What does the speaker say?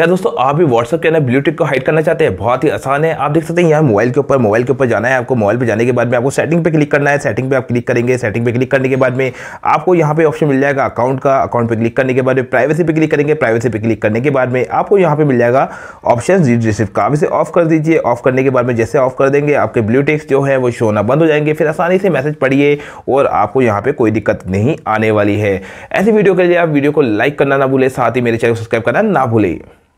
क्या दोस्तों आप भी व्हाट्सअप के अंदर ब्लूटूथ को हाइड करना चाहते हैं बहुत ही आसान है आप देख सकते हैं यहाँ मोबाइल के ऊपर मोबाइल के ऊपर जाना है आपको मोबाइल पर जाने के बाद में आपको सेटिंग पे क्लिक करना है सेटिंग पे आप क्लिक करेंगे सेटिंग पे क्लिक करने के बाद में आपको यहाँ पे ऑप्शन मिल जाएगा अकाउंट का अकाउंट पर क्लिक करने के बाद में प्राइवेसी पे क्लिक करेंगे प्राइवेसी पे क्लिक करने के बाद में आपको यहाँ पर मिल जाएगा ऑप्शन रीड रिसिव का आप इसे ऑफ कर दीजिए ऑफ करने के बाद में जैसे ऑफ कर देंगे आपके ब्लूटेक्स जो है वो शो होना बंद हो जाएंगे फिर आसानी से मैसेज पढ़िए और आपको यहाँ पे कोई दिक्कत नहीं आने वाली है ऐसी वीडियो के लिए आप वीडियो को लाइक करना ना भूलें साथ ही मेरे चैनल को सब्सक्राइब करना ना भूलें